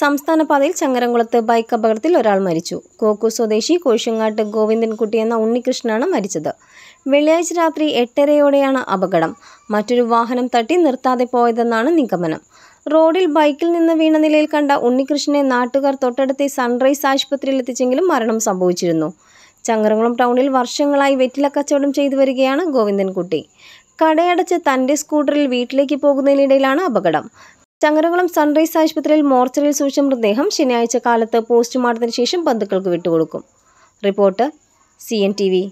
സംസ്ഥാന പാതയിൽ ചങ്ങരംകുളത്ത് ബൈക്ക് അപകടത്തിൽ ഒരാൾ മരിച്ചു കോക്കു സ്വദേശി കോശങ്ങാട്ട് ഗോവിന്ദൻകുട്ടി എന്ന ഉണ്ണികൃഷ്ണനാണ് മരിച്ചത് വെള്ളിയാഴ്ച രാത്രി എട്ടരയോടെയാണ് അപകടം മറ്റൊരു വാഹനം തട്ടി നിർത്താതെ പോയതെന്നാണ് നിഗമനം റോഡിൽ ബൈക്കിൽ നിന്ന് വീണ നിലയിൽ കണ്ട ഉണ്ണികൃഷ്ണനെ നാട്ടുകാർ തൊട്ടടുത്തെ സൺറൈസ് ആശുപത്രിയിൽ എത്തിച്ചെങ്കിലും മരണം സംഭവിച്ചിരുന്നു ചങ്ങരംകുളം ടൗണിൽ വർഷങ്ങളായി വെറ്റില കച്ചവടം ചെയ്തു വരികയാണ് ഗോവിന്ദൻകുട്ടി കടയടച്ച് തൻ്റെ സ്കൂട്ടറിൽ വീട്ടിലേക്ക് പോകുന്നതിനിടയിലാണ് അപകടം ചങ്ങരകുളം സൺറൈസ് ആശുപത്രിയിൽ മോർച്ചറിയിൽ സൂക്ഷിച്ച മൃതദേഹം ശനിയാഴ്ച കാലത്ത് പോസ്റ്റ്മോർട്ടത്തിന് ശേഷം ബന്ധുക്കൾക്ക് വിട്ടുകൊടുക്കും report C N T V